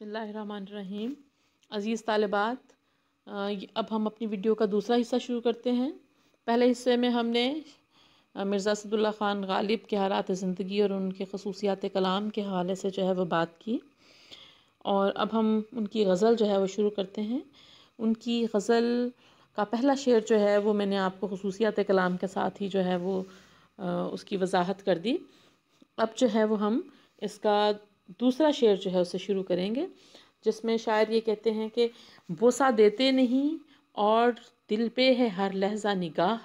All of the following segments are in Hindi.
बसमीम अज़ीज़ तालबात अब हम अपनी वीडियो का दूसरा हिस्सा शुरू करते हैं पहले हिस्से में हमने मिर्ज़ा सदुल्ला ख़ान गालिब के हालात ज़िंदगी और उनके खसूसियात कलाम के हवाले से जो है वह बात की और अब हम उनकी गज़ल जो है वह शुरू करते हैं उनकी गज़ल का पहला शेर जो है वो मैंने आपको खसूसियात कलाम के साथ ही जो है वो उसकी वजाहत कर दी अब जो है वो हम इसका दूसरा शेर जो है उसे शुरू करेंगे जिसमें शायर ये कहते हैं कि बोसा देते नहीं और दिल पे है हर लहजा निगाह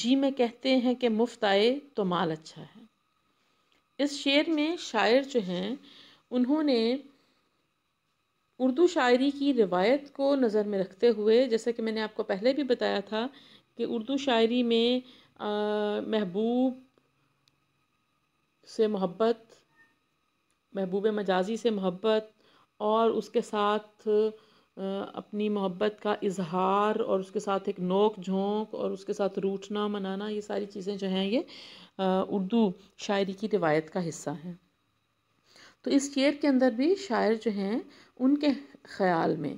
जी में कहते हैं कि मुफ्त आए तो माल अच्छा है इस शेर में शायर जो हैं उन्होंने उर्दू शायरी की रिवायत को नज़र में रखते हुए जैसा कि मैंने आपको पहले भी बताया था कि उर्दू शायरी में महबूब से मोहब्बत महबूब मजाजी से मोहब्बत और उसके साथ अपनी मोहब्बत का इजहार और उसके साथ एक नोक झोंक और उसके साथ रूठना मनाना ये सारी चीज़ें जो हैं ये उर्दू शायरी की रिवायत का हिस्सा हैं तो इस शेर के अंदर भी शायर जो हैं उनके ख्याल में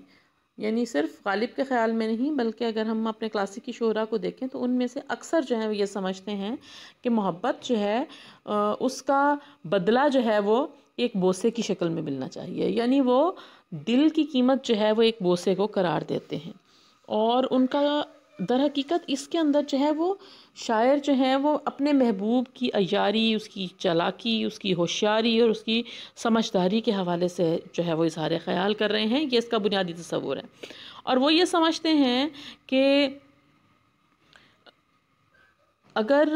यानी सिर्फ गालिब के ख्याल में नहीं बल्कि अगर हम अपने क्लासिक की को देखें तो उनमें से अक्सर जो है वो ये समझते हैं कि मोहब्बत जो है उसका बदला जो है वो एक बोसे की शक्ल में मिलना चाहिए यानी वो दिल की कीमत जो है वो एक बोसे को करार देते हैं और उनका दर हकीकत इसके अंदर जो है वो शायर जो है वो अपने महबूब की अयारी उसकी चलाकी उसकी होशियारी और उसकी समझदारी के हवाले से जो है वो इजहार ख्याल कर रहे हैं ये इसका बुनियादी तस्वूर है और वो ये समझते हैं कि अगर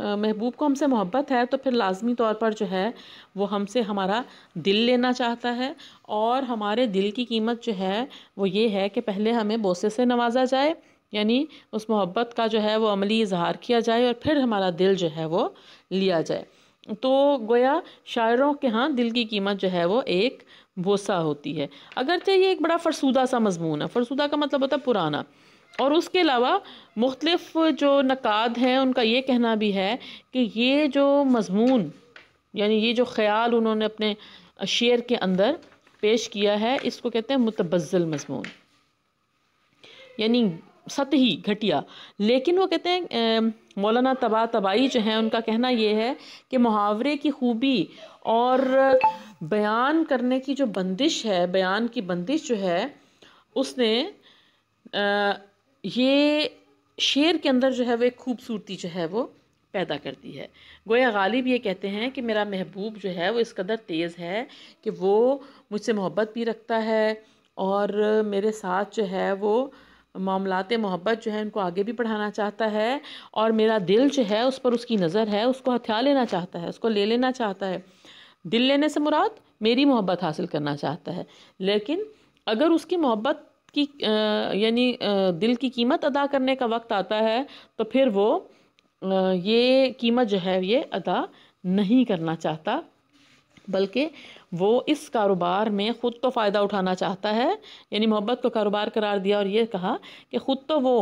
महबूब को हमसे मोहब्बत है तो फिर लाजमी तौर पर जो है वो हमसे हमारा दिल लेना चाहता है और हमारे दिल की कीमत जो है वो ये है कि पहले हमें बोसे से नवाजा जाए यानी उस मोहब्बत का जो है वो अमली इजहार किया जाए और फिर हमारा दिल जो है वो लिया जाए तो गोया शायरों के यहाँ दिल की कीमत जो है वो एक बोसा होती है अगरचे ये एक बड़ा फरसूदा सा मजमून है फरसूदा का मतलब होता है पुराना और उसके अलावा मुख्तलफ़ जो नक़ाद हैं उनका ये कहना भी है कि ये जो मज़मून यानी ये जो ख्याल उन्होंने अपने शेर के अंदर पेश किया है इसको कहते हैं मुतबज़ल मजमून यानी सतही घटिया लेकिन वो कहते हैं मौलाना तबा तबाही जो हैं उनका कहना ये है कि मुहावरे की खूबी और बयान करने की जो बंदिश है बयान की बंदिश जो है उसने आ, ये शेर के अंदर जो है वो एक खूबसूरती जो है वो पैदा करती है गोया गालिब ये कहते हैं कि मेरा महबूब जो है वो इस कदर तेज़ है कि वो मुझसे मोहब्बत भी रखता है और मेरे साथ जो है वो मामलात मोहब्बत जो है उनको आगे भी बढ़ाना चाहता है और मेरा दिल जो है उस पर उसकी नज़र है उसको हथियार लेना चाहता है उसको ले लेना चाहता है दिल लेने से मुराद मेरी मोहब्बत हासिल करना चाहता है लेकिन अगर उसकी मोहब्बत की यानी दिल की कीमत अदा करने का वक्त आता है तो फिर वो ये कीमत जो है ये अदा नहीं करना चाहता बल्कि वो इस कारोबार में ख़ुद तो फ़ायदा उठाना चाहता है यानी मोहब्बत को कारोबार करार दिया और ये कहा कि ख़ुद तो वो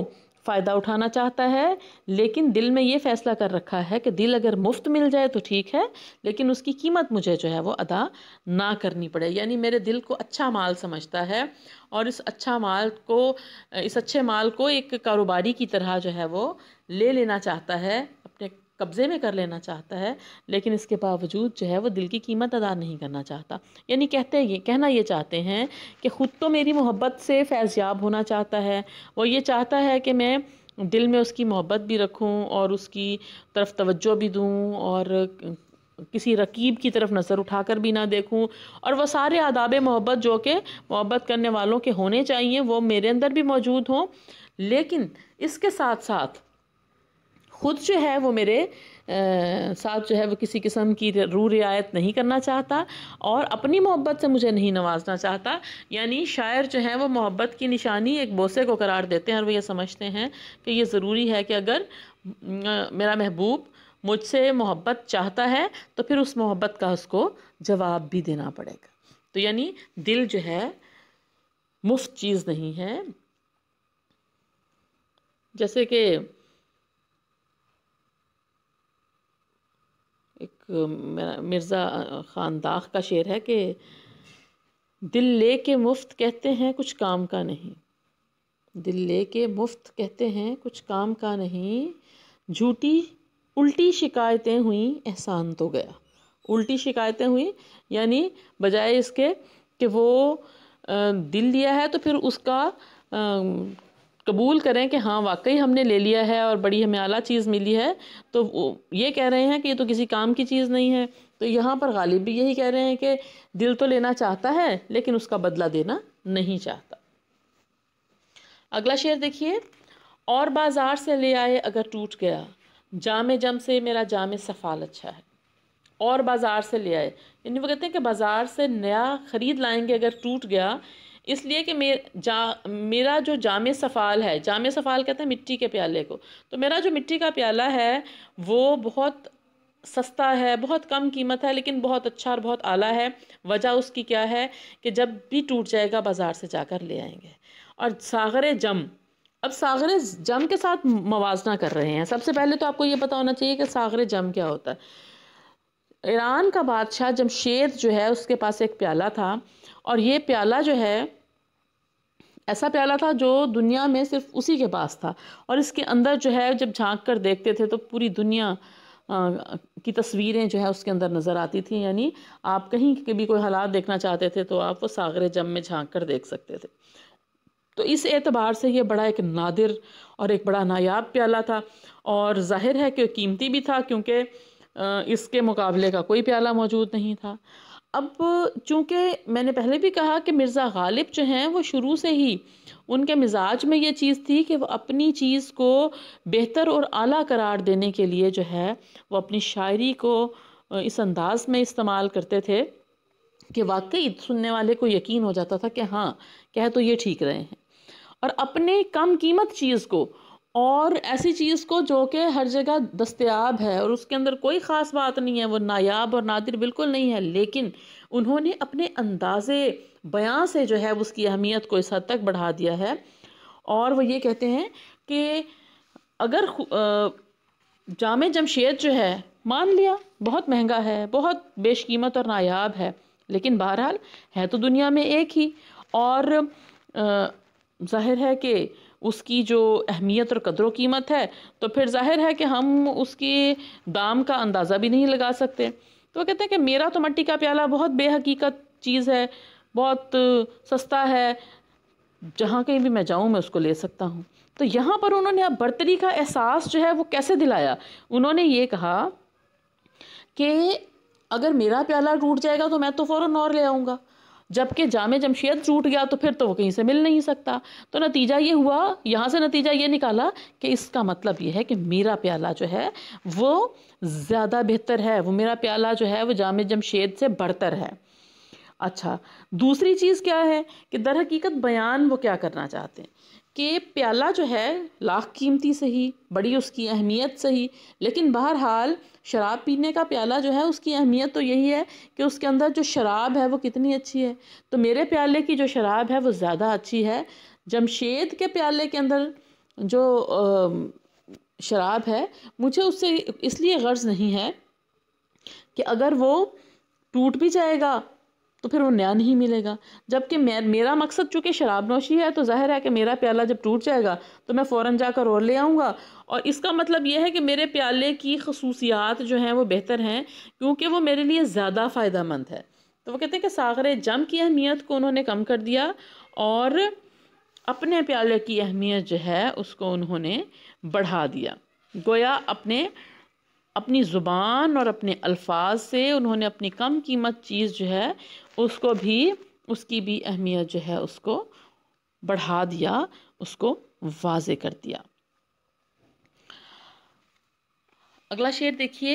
फ़ायदा उठाना चाहता है लेकिन दिल में ये फ़ैसला कर रखा है कि दिल अगर मुफ्त मिल जाए तो ठीक है लेकिन उसकी कीमत मुझे जो है वो अदा ना करनी पड़े यानी मेरे दिल को अच्छा माल समझता है और इस अच्छा माल को इस अच्छे माल को एक कारोबारी की तरह जो है वो ले लेना चाहता है अपने कब्ज़े में कर लेना चाहता है लेकिन इसके बावजूद जो है वो दिल की कीमत अदा नहीं करना चाहता यानी कहते ये कहना ये चाहते हैं कि ख़ुद तो मेरी मोहब्बत से फैज़याब होना चाहता है वो ये चाहता है कि मैं दिल में उसकी मोहब्बत भी रखूं और उसकी तरफ तवज्जो भी दूं और किसी रकीब की तरफ नज़र उठाकर भी ना देखूं और वह सारे आदाब मोहब्बत जो कि मोहब्बत करने वालों के होने चाहिए वो मेरे अंदर भी मौजूद हों लेकिन इसके साथ साथ ख़ुद जो है वो मेरे साथ जो है वो किसी किस्म की रू रियायत नहीं करना चाहता और अपनी मोहब्बत से मुझे नहीं नवाजना चाहता यानी शायर जो है वो मोहब्बत की निशानी एक बोसे को करार देते हैं और वो ये समझते हैं कि ये ज़रूरी है कि अगर मेरा महबूब मुझसे मोहब्बत चाहता है तो फिर उस मोहब्बत का उसको जवाब भी देना पड़ेगा तो यानी दिल जो है मुफ्त चीज़ नहीं है जैसे कि मिर्ज़ा ख़ान दाग का शेर है कि दिल ले के मुफ्त कहते हैं कुछ काम का नहीं दिल ले के मुफ्त कहते हैं कुछ काम का नहीं झूठी उल्टी शिकायतें हुई एहसान तो गया उल्टी शिकायतें हुई यानी बजाय इसके कि वो दिल दिया है तो फिर उसका कबूल करें कि हाँ वाकई हमने ले लिया है और बड़ी हमें आला चीज़ मिली है तो ये कह रहे हैं कि ये तो किसी काम की चीज़ नहीं है तो यहाँ पर गालिब भी यही कह रहे हैं कि दिल तो लेना चाहता है लेकिन उसका बदला देना नहीं चाहता अगला शेर देखिए और बाज़ार से ले आए अगर टूट गया जाम जम से मेरा जाम सफ़ाल अच्छा है और बाज़ार से ले आए यानी वो कहते हैं कि बाज़ार से नया ख़रीद लाएंगे अगर टूट गया इसलिए कि मे जा मेरा जो जाम सफ़ाल है जाम सफ़ाल कहते हैं मिट्टी के प्याले को तो मेरा जो मिट्टी का प्याला है वो बहुत सस्ता है बहुत कम कीमत है लेकिन बहुत अच्छा और बहुत आला है वजह उसकी क्या है कि जब भी टूट जाएगा बाज़ार से जाकर ले आएंगे और सागर जम अब सागर जम के साथ मवाजना कर रहे हैं सबसे पहले तो आपको ये पता होना चाहिए कि सागर जम क्या होता है ईरान का बादशाह जमशेद जो है उसके पास एक प्याला था और ये प्याला जो है ऐसा प्याला था जो दुनिया में सिर्फ उसी के पास था और इसके अंदर जो है जब झांक कर देखते थे तो पूरी दुनिया की तस्वीरें जो है उसके अंदर नज़र आती थी यानी आप कहीं के भी कोई हालात देखना चाहते थे तो आप वो सागर जम में झांक कर देख सकते थे तो इस एतबार से ये बड़ा एक नादिर और एक बड़ा नायाब प्याला था और जाहिर है कि कीमती भी था क्योंकि इसके मुकाबले का कोई प्याला मौजूद नहीं था अब चूँकि मैंने पहले भी कहा कि मिर्ज़ा गालिब जो हैं वो शुरू से ही उनके मिजाज में ये चीज़ थी कि वो अपनी चीज़ को बेहतर और आला करार देने के लिए जो है वो अपनी शायरी को इस अंदाज में इस्तेमाल करते थे कि वाकई सुनने वाले को यकीन हो जाता था कि हाँ कह तो ये ठीक रहे हैं और अपने कम कीमत चीज़ को और ऐसी चीज़ को जो कि हर जगह दस्तयाब है और उसके अंदर कोई ख़ास बात नहीं है वो नायाब और नादिर बिल्कुल नहीं है लेकिन उन्होंने अपने अंदाज़े बयां से जो है उसकी अहमियत को इस हद तक बढ़ा दिया है और वो ये कहते हैं कि अगर जाम जमशेद जो है मान लिया बहुत महंगा है बहुत बेशकीमत और नायाब है लेकिन बहरहाल है तो दुनिया में एक ही और ज़ाहिर है कि उसकी जो अहमियत और कदर कीमत है तो फिर जाहिर है कि हम उसके दाम का अंदाज़ा भी नहीं लगा सकते तो कहते हैं कि मेरा तो मट्टी का प्याला बहुत बेहकीकत चीज़ है बहुत सस्ता है जहाँ कहीं भी मैं जाऊँ मैं उसको ले सकता हूँ तो यहाँ पर उन्होंने अब बर्तरी का एहसास जो है वो कैसे दिलाया उन्होंने ये कहा कि अगर मेरा प्याला टूट जाएगा तो मैं तो फ़ौरन और ले आऊँगा जबकि जाम जमशेद टूट गया तो फिर तो वो कहीं से मिल नहीं सकता तो नतीजा ये हुआ यहाँ से नतीजा ये निकाला कि इसका मतलब ये है कि मेरा प्याला जो है वो ज़्यादा बेहतर है वो मेरा प्याला जो है वो जाम जमशेद से बढ़तर है अच्छा दूसरी चीज़ क्या है कि दर हकीकत बयान वो क्या करना चाहते हैं कि प्याला जो है लाख कीमती सही बड़ी उसकी अहमियत सही लेकिन बहरहाल शराब पीने का प्याला जो है उसकी अहमियत तो यही है कि उसके अंदर जो शराब है वो कितनी अच्छी है तो मेरे प्याले की जो शराब है वो ज़्यादा अच्छी है जमशेद के प्याले के अंदर जो शराब है मुझे उससे इसलिए गर्ज नहीं है कि अगर वो टूट भी जाएगा तो फिर वो नया नहीं मिलेगा जबकि मे, मेरा मकसद चूँकि शराब नोशी है तो जाहिर है कि मेरा प्याला जब टूट जाएगा तो मैं फ़ौर जाकर और ले आऊँगा और इसका मतलब यह है कि मेरे प्याले की खसूसियात जो हैं वो बेहतर हैं क्योंकि वो मेरे लिए ज़्यादा फ़ायदा है तो वो कहते हैं कि सागर जम की अहमियत को उन्होंने कम कर दिया और अपने प्याले की अहमियत जो है उसको उन्होंने बढ़ा दिया गोया अपने अपनी ज़ुबान और अपने अल्फाज से उन्होंने अपनी कम कीमत चीज़ जो है उसको भी उसकी भी अहमियत जो है उसको बढ़ा दिया उसको वाजे कर दिया अगला शेर देखिए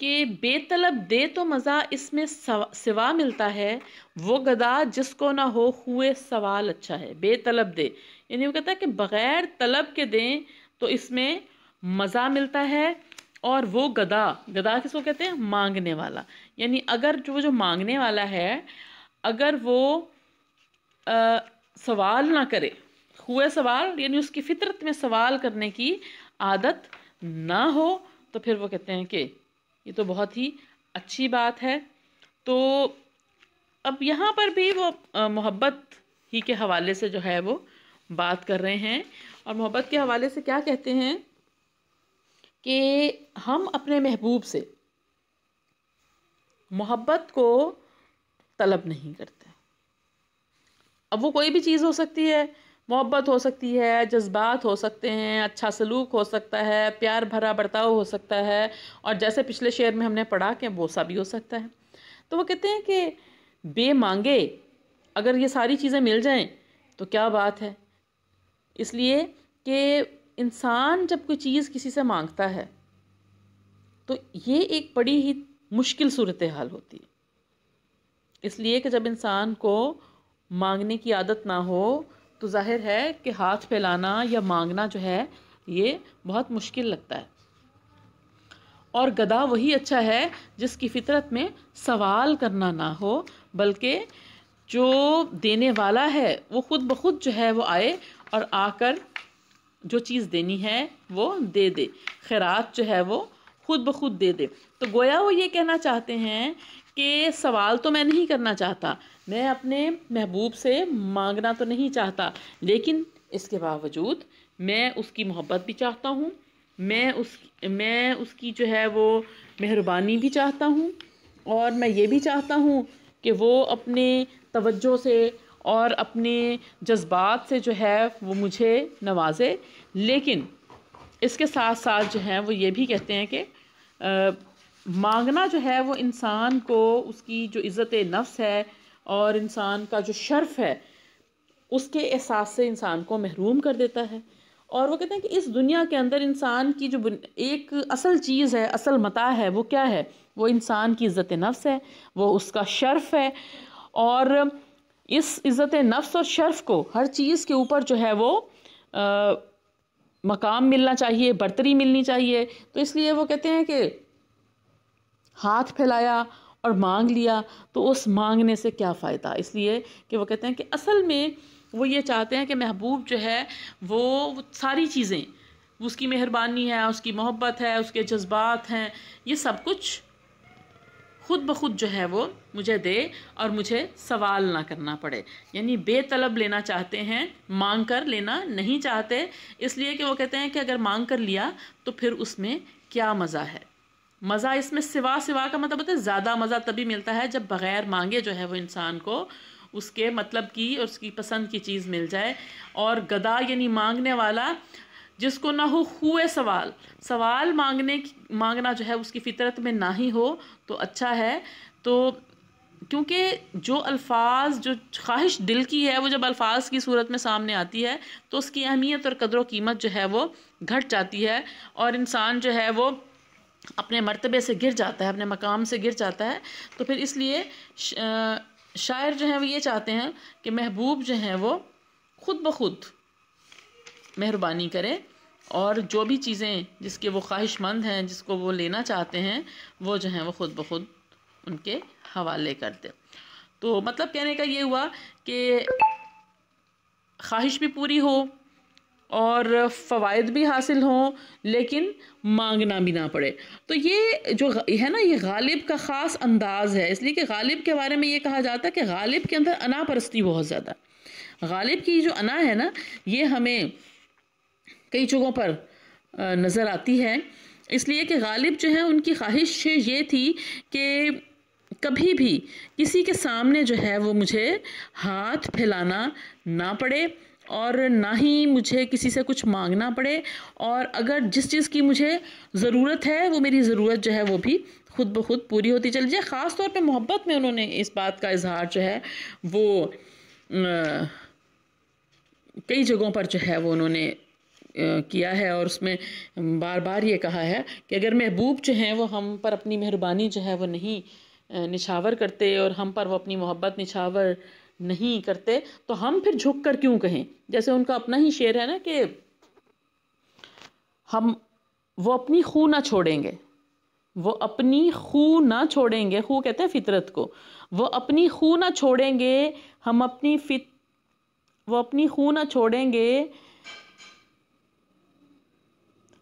कि बेतलब दे तो मज़ा इसमें सिवा मिलता है वो गदा जिसको ना हो हुए सवाल अच्छा है बेतलब दे यानी वो कहता है कि बग़ैर तलब के दें तो इसमें मज़ा मिलता है और वो गदा गदा किसको कहते हैं मांगने वाला यानी अगर जो जो मांगने वाला है अगर वो आ, सवाल ना करे हुए सवाल यानी उसकी फितरत में सवाल करने की आदत ना हो तो फिर वो कहते हैं कि ये तो बहुत ही अच्छी बात है तो अब यहाँ पर भी वो मोहब्बत ही के हवाले से जो है वो बात कर रहे हैं और मोहब्बत के हवाले से क्या कहते हैं कि हम अपने महबूब से मोहब्बत को तलब नहीं करते अब वो कोई भी चीज़ हो सकती है मोहब्बत हो सकती है जज्बात हो सकते हैं अच्छा सलूक हो सकता है प्यार भरा बर्ताव हो सकता है और जैसे पिछले शेर में हमने पढ़ा कि सा भी हो सकता है तो वो कहते हैं कि बे मांगे अगर ये सारी चीज़ें मिल जाएं तो क्या बात है इसलिए कि इंसान जब कोई चीज़ किसी से मांगता है तो ये एक बड़ी ही मुश्किल सूरत हाल होती है इसलिए कि जब इंसान को मांगने की आदत ना हो तो जाहिर है कि हाथ फैलाना या मांगना जो है ये बहुत मुश्किल लगता है और गदा वही अच्छा है जिसकी फितरत में सवाल करना ना हो बल्कि जो देने वाला है वो ख़ुद ब खुद जो है वो आए और आकर जो चीज़ देनी है वो दे दे खैरात जो है वो खुद ब खुद दे दे तो गोया वो ये कहना चाहते हैं कि सवाल तो मैं नहीं करना चाहता मैं अपने महबूब से मांगना तो नहीं चाहता लेकिन इसके बावजूद मैं उसकी मोहब्बत भी चाहता हूँ मैं उस मैं उसकी जो है वो मेहरबानी भी चाहता हूँ और मैं ये भी चाहता हूँ कि वो अपने तवज्जो से और अपने जज्बात से जो है वो मुझे नवाजे लेकिन इसके साथ साथ जो है वो ये भी कहते हैं कि मांगना जो है वो इंसान को उसकी जो इज़्ज़त नफ्स है और इंसान का जो शर्फ है उसके एहसास से इंसान को महरूम कर देता है और वो कहते हैं कि इस दुनिया के अंदर इंसान की जो एक असल चीज़ है असल मता है वो क्या है वो इंसान की इज़्ज़त नफ्स है वो उसका शर्फ है और इस इज़्ज़त नफ्स और शर्फ को हर चीज़ के ऊपर जो है वो आ, मकाम मिलना चाहिए बर्तरी मिलनी चाहिए तो इसलिए वो कहते हैं कि हाथ फैलाया और मांग लिया तो उस मांगने से क्या फ़ायदा इसलिए कि वो कहते हैं कि असल में वो ये चाहते हैं कि महबूब जो है वो सारी चीज़ें उसकी मेहरबानी है उसकी मोहब्बत है उसके जज्बात हैं ये सब कुछ खुद ब खुद जो है वो मुझे दे और मुझे सवाल ना करना पड़े यानी बेतलब लेना चाहते हैं मांग कर लेना नहीं चाहते इसलिए कि वो कहते हैं कि अगर मांग कर लिया तो फिर उसमें क्या मज़ा है मज़ा इसमें सिवा सिवा का मतलब होता है ज़्यादा मज़ा तभी मिलता है जब बग़ैर मांगे जो है वो इंसान को उसके मतलब की और उसकी पसंद की चीज़ मिल जाए और गदा यानी मांगने वाला जिसको ना हो हुए सवाल सवाल मांगने मांगना जो है उसकी फितरत में ना ही हो तो अच्छा है तो क्योंकि जो अल्फाज जो ख्वाहिश दिल की है वो जब अल्फाज की सूरत में सामने आती है तो उसकी अहमियत और कदर कीमत जो है वो घट जाती है और इंसान जो है वो अपने मरतबे से गिर जाता है अपने मकाम से गिर जाता है तो फिर इसलिए शायर जो हैं वो ये चाहते हैं कि महबूब जो हैं वो खुद ब खुद मेहरबानी करें और जो भी चीज़ें जिसके वो ख्वाहिशमंद हैं जिसको वो लेना चाहते हैं वो जो हैं वो ख़ुद ब खुद उनके हवाले कर दे तो मतलब कहने का ये हुआ कि ख्वाहिश भी पूरी हो और फ़वाद भी हासिल हों लेकिन मांगना भी ना पड़े तो ये जो है ना ये गालिब का ख़ास अंदाज़ है इसलिए कि गालिब के बारे में ये कहा जाता है कि गालिब के अंदर अना परस्ती बहुत ज़्यादा गालिब की जो अना है ना ये हमें कई जगहों पर नज़र आती है इसलिए कि गालिब जो है उनकी ख्वाहिश ये थी कि कभी भी किसी के सामने जो है वो मुझे हाथ फैलाना ना पड़े और ना ही मुझे किसी से कुछ मांगना पड़े और अगर जिस चीज़ की मुझे ज़रूरत है वो मेरी ज़रूरत जो है वो भी खुद ब खुद पूरी होती चली जाए ख़ास तौर पे मोहब्बत में उन्होंने इस बात का इजहार जो है वो आ, कई जगहों पर जो है वो उन्होंने किया है और उसमें बार बार ये कहा है कि अगर महबूब जो हैं वो हम पर अपनी मेहरबानी जो है वो नहीं निछावर करते और हम पर वो अपनी मोहब्बत निछावर नहीं करते तो हम फिर झुक कर क्यों कहें जैसे उनका अपना ही शेर है ना कि हम वो अपनी खू ना छोड़ेंगे वो अपनी खू ना छोड़ेंगे खू कहते हैं फितरत को वो अपनी खू ना छोड़ेंगे हम अपनी फित वो अपनी खू ना छोड़ेंगे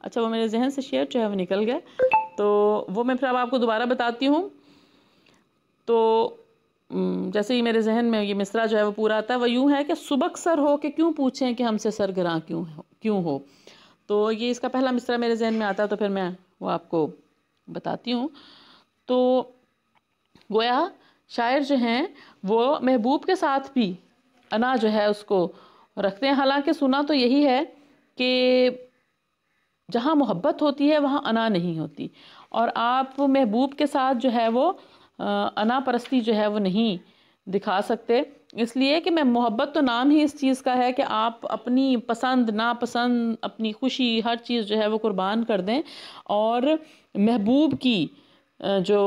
अच्छा वो मेरे जहन से शेयर जो है वो निकल गए तो वो मैं फिर अब आपको दोबारा बताती हूँ तो जैसे ही मेरे जहन में ये मिसरा जो है वो पूरा आता है वह यूँ है कि सुबक सर हो के क्यों पूछें कि हमसे सर सरगरा क्यों हो क्यों हो तो ये इसका पहला मिसरा मेरे जहन में आता है तो फिर मैं वो आपको बताती हूँ तो गोया शायर जो हैं वो महबूब के साथ भी अना जो है उसको रखते हैं हालांकि सुना तो यही है कि जहाँ मोहब्बत होती है वहाँ अना नहीं होती और आप महबूब के साथ जो है वो अना परस्ती जो है वो नहीं दिखा सकते इसलिए कि मैं मोहब्बत तो नाम ही इस चीज़ का है कि आप अपनी पसंद नापसंद अपनी खुशी हर चीज़ जो है वो कुर्बान कर दें और महबूब की जो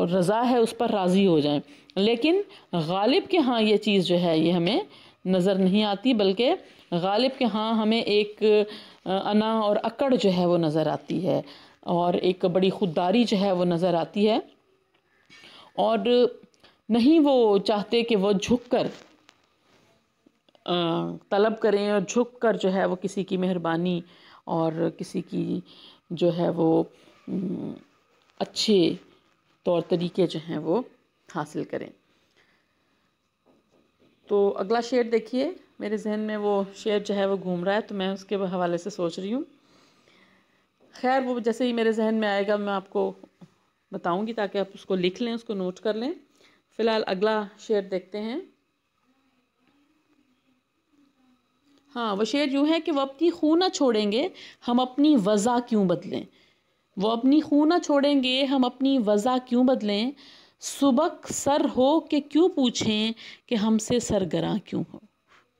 रज़ा है उस पर राज़ी हो जाएं लेकिन गालिब के हाँ ये चीज़ जो है ये हमें नज़र नहीं आती बल्कि गालिब के हाँ हमें एक अना और अकड़ जो है वो नज़र आती है और एक बड़ी खुददारी जो है वो नज़र आती है और नहीं वो चाहते कि वो झुक कर तलब करें और झुक कर जो है वो किसी की मेहरबानी और किसी की जो है वो अच्छे तौर तरीके जो हैं वो हासिल करें तो अगला शेर देखिए मेरे जहन में वो शेर जो है वो घूम रहा है तो मैं उसके हवाले से सोच रही हूँ खैर वो जैसे ही मेरे जहन में आएगा मैं आपको बताऊँगी ताकि आप उसको लिख लें उसको नोट कर लें फ़िलहाल अगला शेर देखते हैं हाँ वो शेर यूँ है कि वह अपनी खून ना छोड़ेंगे हम अपनी वज़ा क्यों बदलें वो अपनी खून ना छोड़ेंगे हम अपनी वज़ा क्यों बदलें सुबक सर हो के क्यों पूछें कि हमसे सरगरा क्यों हो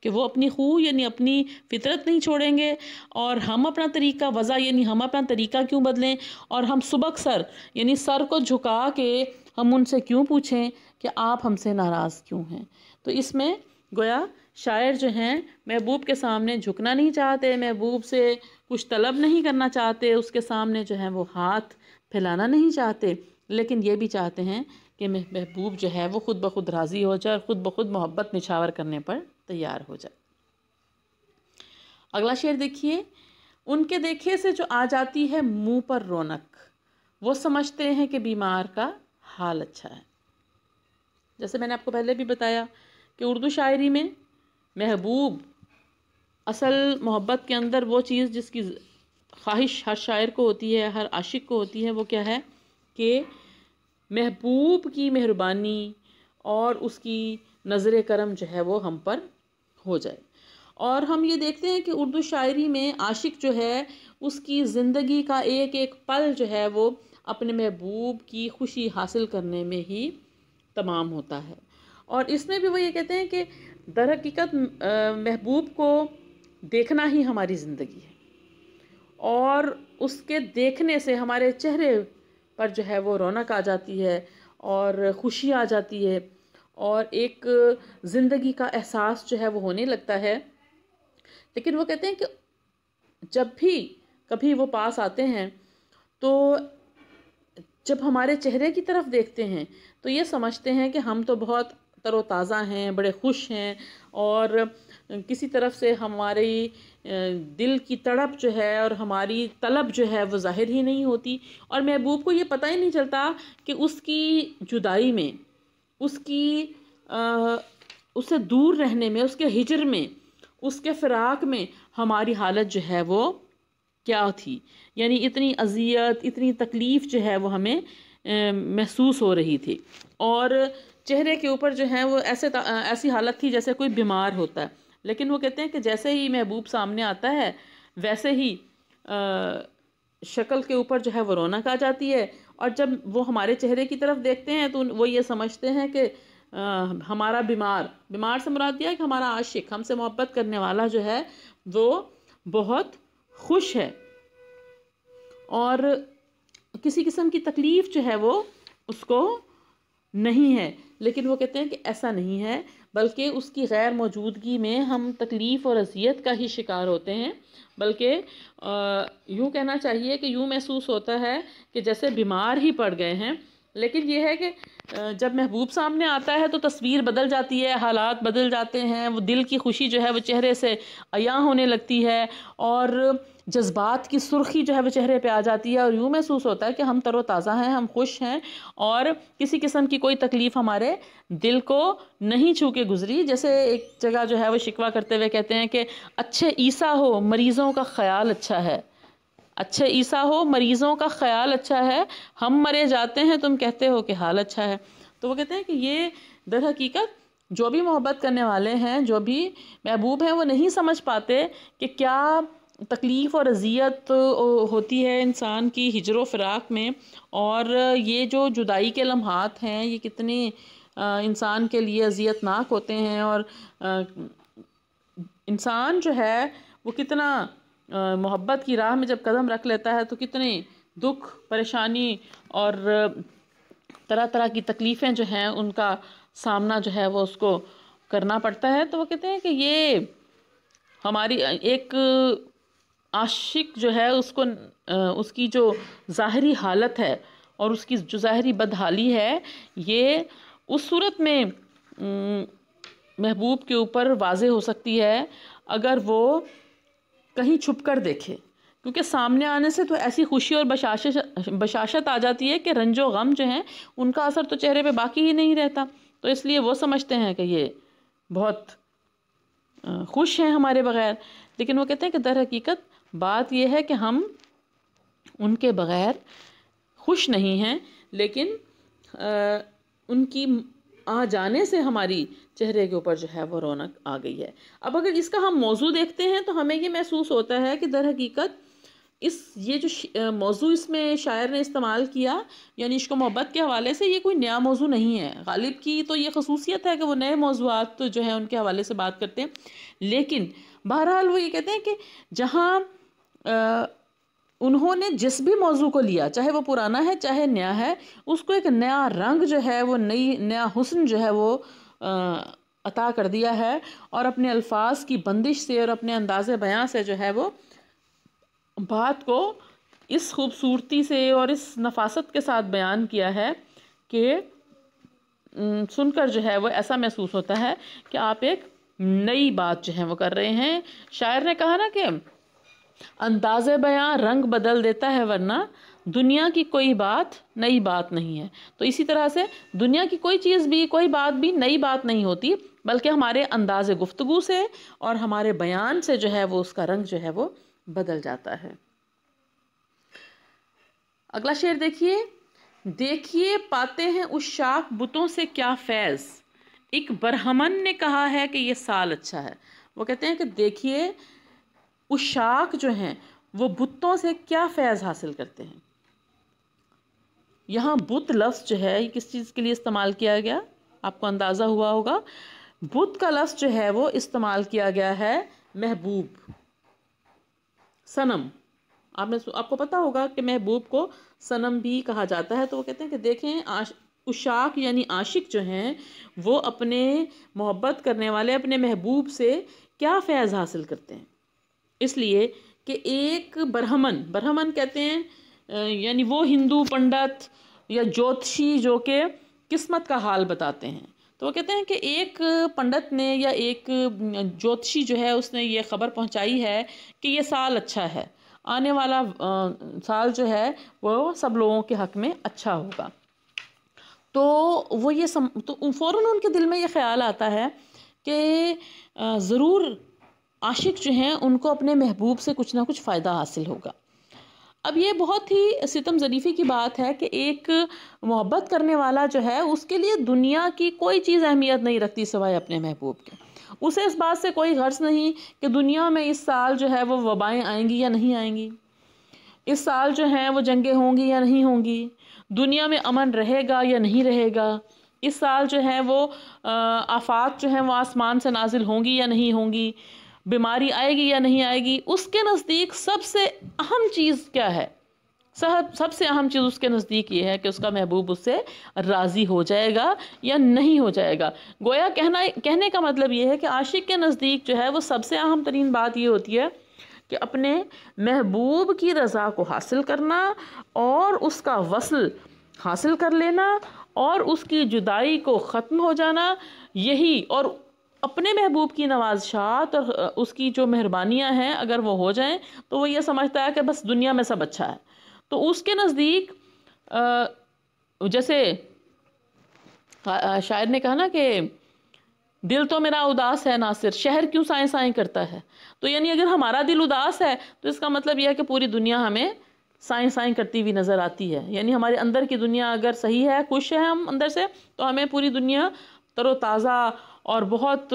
कि वो अपनी खू यानी अपनी फितरत नहीं छोड़ेंगे और हम अपना तरीका वज़ा यानी हम अपना तरीका क्यों बदलें और हम सुबक सर यानी सर को झुका के हम उनसे क्यों पूछें कि आप हमसे नाराज़ क्यों हैं तो इसमें गोया शायर जो हैं महबूब के सामने झुकना नहीं चाहते महबूब से कुछ तलब नहीं करना चाहते उसके सामने जो है वो हाथ फैलाना नहीं चाहते लेकिन ये भी चाहते हैं कि महबूब जो है वो ख़ुद ब खुद राज़ी हो जाए और ख़ुद ब खुद मोहब्बत निछावर करने पर तैयार हो जाए अगला शेर देखिए उनके देखे से जो आ जाती है मुंह पर रौनक वो समझते हैं कि बीमार का हाल अच्छा है जैसे मैंने आपको पहले भी बताया कि उर्दू शायरी में महबूब असल मोहब्बत के अंदर वो चीज़ जिसकी ख्वाहिश हर शायर को होती है हर आशिक को होती है वो क्या है कि महबूब की मेहरबानी और उसकी नज़र करम जो है वो हम पर हो जाए और हम ये देखते हैं कि उर्दू शायरी में आशिक जो है उसकी ज़िंदगी का एक एक पल जो है वो अपने महबूब की खुशी हासिल करने में ही तमाम होता है और इसमें भी वो ये कहते हैं कि हकीकत महबूब को देखना ही हमारी ज़िंदगी है और उसके देखने से हमारे चेहरे पर जो है वो रौनक आ जाती है और ख़ुशी आ जाती है और एक ज़िंदगी का एहसास जो है वो होने लगता है लेकिन वो कहते हैं कि जब भी कभी वो पास आते हैं तो जब हमारे चेहरे की तरफ देखते हैं तो ये समझते हैं कि हम तो बहुत तरोताज़ा हैं बड़े खुश हैं और किसी तरफ से हमारी दिल की तड़प जो है और हमारी तलब जो है वो ज़ाहिर ही नहीं होती और महबूब को ये पता ही नहीं चलता कि उसकी जुदाई में उसकी आ, उससे दूर रहने में उसके हिजर में उसके फ़िराक में हमारी हालत जो है वो क्या थी यानी इतनी अजियत इतनी तकलीफ़ जो है वो हमें महसूस हो रही थी और चेहरे के ऊपर जो है वो ऐसे ऐसी हालत थी जैसे कोई बीमार होता है लेकिन वो कहते हैं कि जैसे ही महबूब सामने आता है वैसे ही शक्ल के ऊपर जो है वो रौनक आ जाती है और जब वो हमारे चेहरे की तरफ देखते हैं तो वो ये समझते हैं कि हमारा बीमार बीमार से मुराद दिया कि हमारा आशिक हमसे मोहब्बत करने वाला जो है वो बहुत खुश है और किसी किस्म की तकलीफ़ जो है वो उसको नहीं है लेकिन वो कहते हैं कि ऐसा नहीं है बल्कि उसकी गैर मौजूदगी में हम तकलीफ़ और अजियत का ही शिकार होते हैं बल्कि यूँ कहना चाहिए कि यूँ महसूस होता है कि जैसे बीमार ही पड़ गए हैं लेकिन यह है कि जब महबूब सामने आता है तो तस्वीर बदल जाती है हालात बदल जाते हैं वो दिल की खुशी जो है वो चेहरे से अया होने लगती है और जज्बात की सुर्खी जो है वो चेहरे पे आ जाती है और यूँ महसूस होता है कि हम तरोताज़ा हैं हम खुश हैं और किसी किस्म की कोई तकलीफ़ हमारे दिल को नहीं छू के गुजरी जैसे एक जगह जो है वो शिकवा करते हुए कहते हैं कि अच्छे ईसा हो मरीज़ों का ख्याल अच्छा है अच्छे ईसा हो मरीज़ों का ख्याल अच्छा है हम मरे जाते हैं तुम कहते हो कि हाल अच्छा है तो वो कहते हैं कि ये दर हकीकत जो भी मोहब्बत करने वाले हैं जो भी महबूब हैं वो नहीं समझ पाते कि क्या तकलीफ़ और अजियत होती है इंसान की हिजर फ़िराक में और ये जो जुदाई के लम्हात हैं ये कितने इंसान के लिए अजियतनाक होते हैं और इंसान जो है वो कितना मोहब्बत की राह में जब कदम रख लेता है तो कितने दुख परेशानी और तरह तरह की तकलीफ़ें जो हैं उनका सामना जो है वो उसको करना पड़ता है तो वो कहते हैं कि ये हमारी एक आशिक जो है उसको उसकी जो ज़ाहरी हालत है और उसकी जो ज़ाहरी बदहाली है ये उस सूरत में महबूब के ऊपर वाज हो सकती है अगर वो कहीं छुप कर देखे क्योंकि सामने आने से तो ऐसी खुशी और बशाशत बशाशत आ जाती है कि रंजो गम जो हैं उनका असर तो चेहरे पे बाकी ही नहीं रहता तो इसलिए वो समझते हैं कि ये बहुत खुश हैं हमारे बग़ैर लेकिन वो कहते हैं कि दर हकीकत बात यह है कि हम उनके बग़ैर खुश नहीं हैं लेकिन आ, उनकी आ जाने से हमारी चेहरे के ऊपर जो है वो रौनक आ गई है अब अगर इसका हम मौजू देखते हैं तो हमें ये महसूस होता है कि दर हकीकत इस ये जो मौजू इसमें शायर ने इस्तेमाल किया यानी इश्को मोहब्बत के हवाले से ये कोई नया मौजू नहीं है गालिब की तो ये खसूसियत है कि वो नए मौजूद तो जो है उनके हवाले से बात करते हैं लेकिन बहरहाल वो ये कहते हैं कि जहाँ उन्होंने जिस भी मौजू को लिया चाहे वो पुराना है चाहे नया है उसको एक नया रंग जो है वो नई नया हुसन जो है वो अता कर दिया है और अपने अल्फाज की बंदिश से और अपने अंदाज बयां से जो है वो बात को इस खूबसूरती से और इस नफासत के साथ बयान किया है कि सुनकर जो है वो ऐसा महसूस होता है कि आप एक नई बात जो है वो कर रहे हैं शायर ने कहा ना कि अंदाज़ बयाँ रंग बदल देता है वरना दुनिया की कोई बात नई बात नहीं है तो इसी तरह से दुनिया की कोई चीज़ भी कोई बात भी नई बात नहीं होती बल्कि हमारे अंदाज़ गुफ्तु से और हमारे बयान से जो है वो उसका रंग जो है वो बदल जाता है अगला शेर देखिए देखिए पाते हैं उस शाख बुतों से क्या फैज़ एक बरहमन ने कहा है कि ये साल अच्छा है वो कहते हैं कि देखिए उशाक जो हैं वो बुतों से क्या फैज़ हासिल करते हैं यहाँ बुत लफ्ज़ जो है ये किस चीज़ के लिए इस्तेमाल किया गया आपको अंदाज़ा हुआ होगा बुत का लफ्ज़ जो है वो इस्तेमाल किया गया है महबूब सनम आपने आपको पता होगा कि महबूब को सनम भी कहा जाता है तो वो कहते हैं कि देखें आश उशाक यानी आशिक जो हैं वो अपने मोहब्बत करने वाले अपने महबूब से क्या फैज़ हासिल करते हैं इसलिए कि एक ब्राह्मण ब्राह्मण कहते हैं यानी वो हिंदू पंडित या ज्योतिषी जो के किस्मत का हाल बताते हैं तो वो कहते हैं कि एक पंडित ने या एक ज्योतिषी जो है उसने ये खबर पहुंचाई है कि ये साल अच्छा है आने वाला आ, साल जो है वो सब लोगों के हक में अच्छा होगा तो वो ये सम तो फ़ौर उनके दिल में ये ख्याल आता है कि ज़रूर आशिक जो हैं उनको अपने महबूब से कुछ ना कुछ फ़ायदा हासिल होगा अब ये बहुत ही सितम ज़रीफ़ी की बात है कि एक मोहब्बत करने वाला जो है उसके लिए दुनिया की कोई चीज़ अहमियत नहीं रखती सिवाय अपने महबूब के उसे इस बात से कोई गर्ज नहीं कि दुनिया में इस साल जो है वो वबाएँ आएंगी या नहीं आएंगी इस साल जो हैं वो जंगें होंगी या नहीं होंगी दुनिया में अमन रहेगा या नहीं रहेगा इस साल जो है वो आफात जो हैं वो आसमान से नाजिल होंगी या नहीं होंगी बीमारी आएगी या नहीं आएगी उसके नज़दीक सबसे अहम चीज़ क्या है सब सबसे अहम चीज़ उसके नज़दीक ये है कि उसका महबूब उससे राज़ी हो जाएगा या नहीं हो जाएगा गोया कहना कहने का मतलब ये है कि आशिक के नज़दीक जो है वो सबसे अहम तरीन बात ये होती है कि अपने महबूब की रज़ा को हासिल करना और उसका वसल हासिल कर लेना और उसकी जुदाई को ख़त्म हो जाना यही और अपने महबूब की नवाजशात तो, और उसकी जो मेहरबानियाँ हैं अगर वो हो जाएं तो वो ये समझता है कि बस दुनिया में सब अच्छा है तो उसके नज़दीक जैसे शायर ने कहा ना कि दिल तो मेरा उदास है नासिर शहर क्यों साएं साएं करता है तो यानी अगर हमारा दिल उदास है तो इसका मतलब यह है कि पूरी दुनिया हमें साए साए करती हुई नज़र आती है यानी हमारे अंदर की दुनिया अगर सही है खुश है हम अंदर से तो हमें पूरी दुनिया तरोताज़ा और बहुत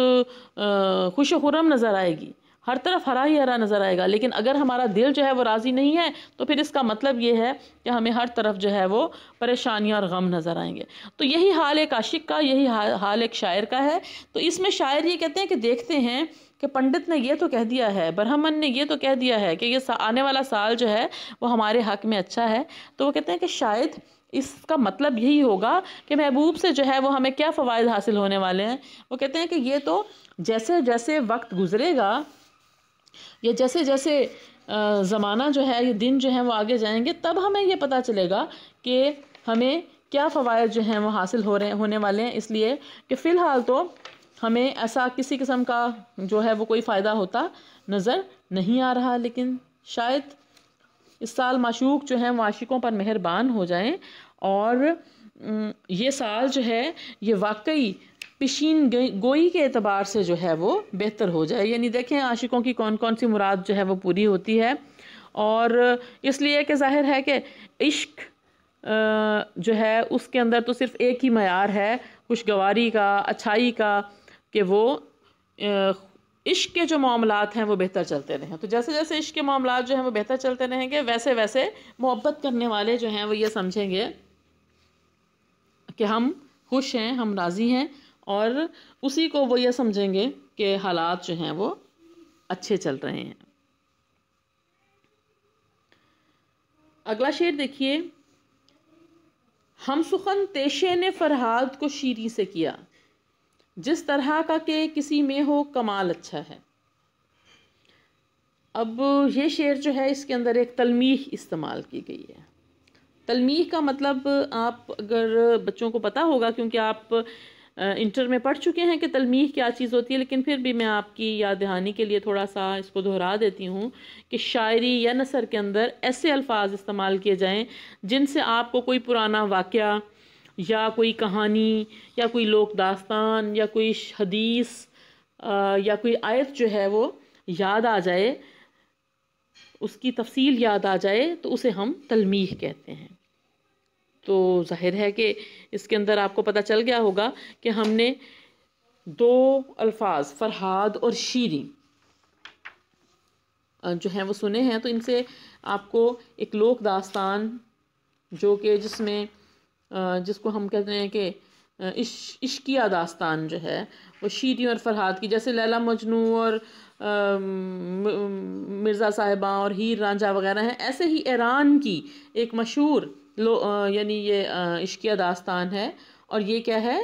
खुश खुरम नज़र आएगी हर तरफ हरा ही हरा नज़र आएगा लेकिन अगर हमारा दिल जो है वो राज़ी नहीं है तो फिर इसका मतलब ये है कि हमें हर तरफ जो है वो परेशानियाँ और गम नज़र आएंगे तो यही हाल एक आशिक का यही हाल एक शायर का है तो इसमें शायर ये कहते हैं कि देखते हैं कि पंडित ने ये तो कह दिया है ब्रह्मन ने ये तो कह दिया है कि ये आने वाला साल जो है वो हमारे हक में अच्छा है तो वो कहते हैं कि शायद इसका मतलब यही होगा कि महबूब से जो है वो हमें क्या फ़वाद हासिल होने वाले हैं वो कहते हैं कि ये तो जैसे जैसे वक्त गुजरेगा या जैसे जैसे ज़माना जो है ये दिन जो है वो आगे जाएंगे तब हमें ये पता चलेगा कि हमें क्या फ़वाद जो हैं वो हासिल हो रहे होने वाले हैं इसलिए कि फ़िलहाल तो हमें ऐसा किसी किस्म का जो है वो कोई फ़ायदा होता नज़र नहीं आ रहा लेकिन शायद इस साल माशूक जो हैं वाशिकों पर मेहरबान हो जाएं और ये साल जो है ये वाकई पिशीन गोई के अतबार से जो है वो बेहतर हो जाए यानी देखें आशिकों की कौन कौन सी मुराद जो है वो पूरी होती है और इसलिए कि जाहिर है कि इश्क जो है उसके अंदर तो सिर्फ़ एक ही मैार है खुशगवारी का अच्छाई का कि वो इश्क के जो मामला हैं वो बेहतर चलते रहें तो जैसे जैसे इश्क के मामला जो हैं वो बेहतर चलते रहेंगे वैसे वैसे मोहब्बत करने वाले जो हैं वो ये समझेंगे कि हम खुश हैं हम राज़ी हैं और उसी को वो ये समझेंगे कि हालात जो हैं वो अच्छे चल रहे हैं अगला शेर देखिए हम सुखन तेशे ने फरहाद को शीरी से किया जिस तरह का के किसी में हो कमाल अच्छा है अब ये शेर जो है इसके अंदर एक तलमीह इस्तेमाल की गई है तलमीह का मतलब आप अगर बच्चों को पता होगा क्योंकि आप इंटर में पढ़ चुके हैं कि तलमीह क्या चीज़ होती है लेकिन फिर भी मैं आपकी याद दहानी के लिए थोड़ा सा इसको दोहरा देती हूँ कि शायरी या नसर के अंदर ऐसे अल्फाज इस्तेमाल किए जाएँ जिनसे आपको कोई पुराना वाक़ या कोई कहानी या कोई लोक दास्तान या कोई हदीस या कोई आयत जो है वो याद आ जाए उसकी तफसील याद आ जाए तो उसे हम तलमीह कहते हैं तो जाहिर है कि इसके अंदर आपको पता चल गया होगा कि हमने दो अल्फाज फरहाद और शीरी जो हैं वो सुने हैं तो इनसे आपको एक लोक दास्तान जो कि जिसमें जिसको हम कहते हैं कि इश इश्किया दास्तान जो है वो शीरी और फरहाद की जैसे लैला मजनू और मिर्ज़ा साहिबा और हीर रांझा वगैरह हैं ऐसे ही ईरान की एक मशहूर लो यानी ये इश्किया दास्तान है और ये क्या है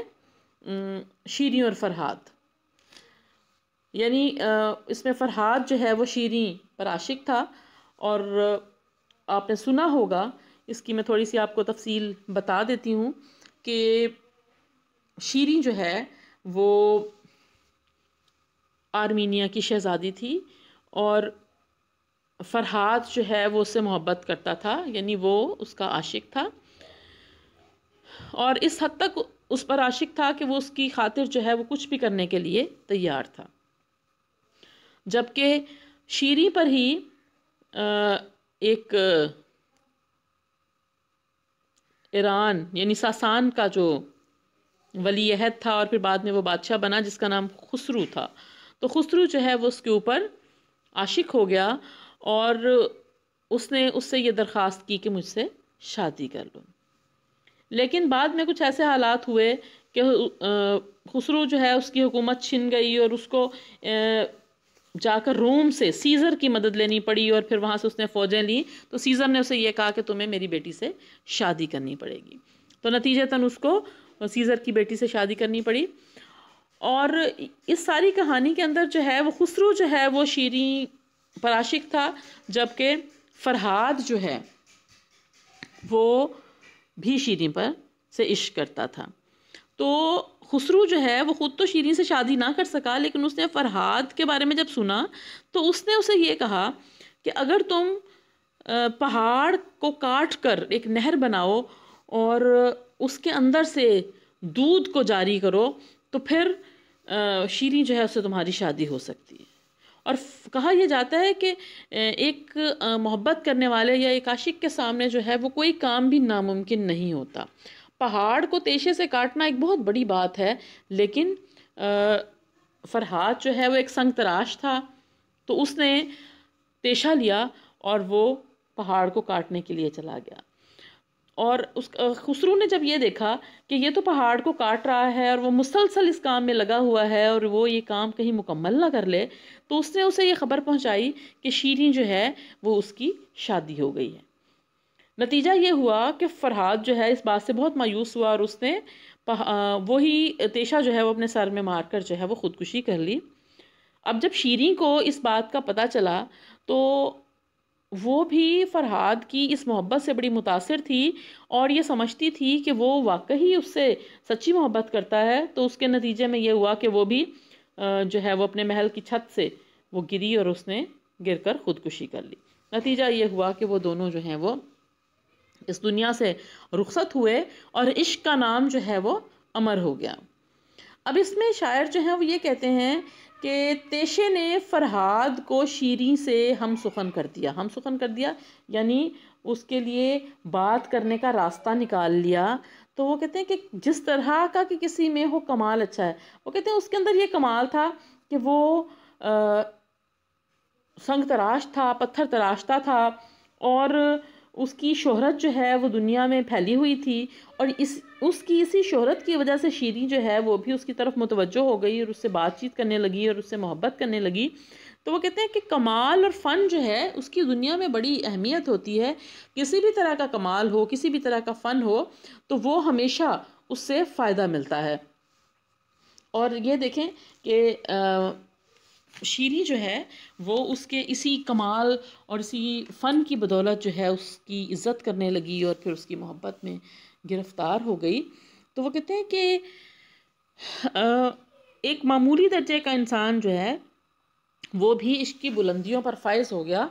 शीरी और फरहाद यानी इसमें फरहाद जो है वो शीरी पर आशिक था और आपने सुना होगा इसकी मैं थोड़ी सी आपको तफसील बता देती हूँ कि शीरी जो है वो आर्मीनिया की शहज़ादी थी और फरहाद जो है वो उससे मोहब्बत करता था यानी वो उसका आशिक था और इस हद तक उस पर आशिक था कि वो उसकी खातिर जो है वो कुछ भी करने के लिए तैयार था जबकि शीरी पर ही एक ईरान यानी सासान का जो वली अहद था और फिर बाद में वो बादशाह बना जिसका नाम खुसरू था तो खुसरू जो है वो उसके ऊपर आशिक हो गया और उसने उससे ये दरख्वास्त की कि मुझसे शादी कर लो लेकिन बाद में कुछ ऐसे हालात हुए कि खुसरू जो है उसकी हुकूमत छिन गई और उसको जाकर रोम से सीज़र की मदद लेनी पड़ी और फिर वहाँ से उसने फ़ौजें ली तो सीज़र ने उसे ये कहा कि तुम्हें मेरी बेटी से शादी करनी पड़ेगी तो नतीजतन उसको सीज़र की बेटी से शादी करनी पड़ी और इस सारी कहानी के अंदर जो है वो खुसरू जो है वो शीरी पर आशिक था जबकि फरहाद जो है वो भी शीरी पर से इश्क करता था तो खुसरू जो है वो ख़ुद तो शीरीं से शादी ना कर सका लेकिन उसने फ़रहाद के बारे में जब सुना तो उसने उसे ये कहा कि अगर तुम पहाड़ को काट कर एक नहर बनाओ और उसके अंदर से दूध को जारी करो तो फिर शीरी जो है उससे तुम्हारी शादी हो सकती है और कहा यह जाता है कि एक मोहब्बत करने वाले या एक आशिक के सामने जो है वो कोई काम भी नामुमकिन नहीं होता पहाड़ को तेशे से काटना एक बहुत बड़ी बात है लेकिन फरहाद जो है वो एक संग तराश था तो उसने पेशा लिया और वो पहाड़ को काटने के लिए चला गया और उस खुसरू ने जब ये देखा कि ये तो पहाड़ को काट रहा है और वो मुसलसल इस काम में लगा हुआ है और वो ये काम कहीं मुकम्मल ना कर ले तो उसने उसे ये ख़बर पहुंचाई कि शीरें जो है वो उसकी शादी हो गई है नतीजा ये हुआ कि फरहाद जो है इस बात से बहुत मायूस हुआ और उसने वही तेशा जो है वो अपने सर में मार कर जो है वो ख़ुदकुशी कर ली अब जब शीरी को इस बात का पता चला तो वो भी फरहाद की इस मोहब्बत से बड़ी मुतासर थी और ये समझती थी कि वो वाकई उससे सच्ची मोहब्बत करता है तो उसके नतीजे में ये हुआ कि वो भी जो है वो अपने महल की छत से वो गिरी और उसने गिरकर ख़ुदकुशी कर ली नतीजा ये हुआ कि वो दोनों जो हैं वो इस दुनिया से रुखसत हुए और इश्क का नाम जो है वो अमर हो गया अब इसमें शायर जो हैं वो ये कहते हैं कि तेशे ने फरहाद को शीरी से हम सुखन कर दिया हम सुखन कर दिया यानी उसके लिए बात करने का रास्ता निकाल लिया तो वो कहते हैं कि जिस तरह का कि किसी में हो कमाल अच्छा है वो कहते हैं उसके अंदर ये कमाल था कि वो आ, संग तराश था पत्थर तराशता था और उसकी शोहरत जो है वो दुनिया में फैली हुई थी और इस उसकी इसी शोहरत की वजह से शीरी जो है वो भी उसकी तरफ मुतवजो हो गई और उससे बातचीत करने लगी और उससे मोहब्बत करने लगी तो वो कहते हैं कि कमाल और फ़न जो है उसकी दुनिया में बड़ी अहमियत होती है किसी भी तरह का कमाल हो किसी भी तरह का फ़न हो तो वो हमेशा उससे फ़ायदा मिलता है और ये देखें कि शीरी जो है वो उसके इसी कमाल और इसी फ़न की बदौलत जो है उसकी इज़्ज़त करने लगी और फिर उसकी मोहब्बत में गिरफ़्तार हो गई तो वो कहते हैं कि एक मामूली दर्जे का इंसान जो है वो भी इश्क की बुलंदियों पर फायज हो गया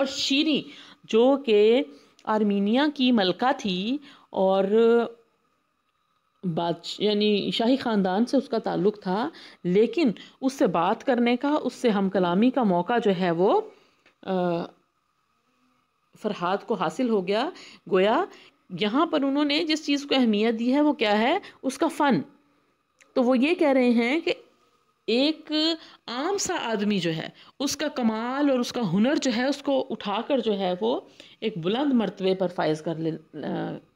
और शीरी जो कि आर्मीनिया की मलका थी और बादश यानी शाही ख़ानदान से उसका ताल्लुक़ था लेकिन उससे बात करने का उससे हम कलामी का मौका जो है वो फरहाद को हासिल हो गया गोया यहाँ पर उन्होंने जिस चीज़ को अहमियत दी है वो क्या है उसका फ़न तो वो ये कह रहे हैं कि एक आम सा आदमी जो है उसका कमाल और उसका हुनर जो है उसको उठाकर जो है वो एक बुलंद मरतबे पर फायज कर ले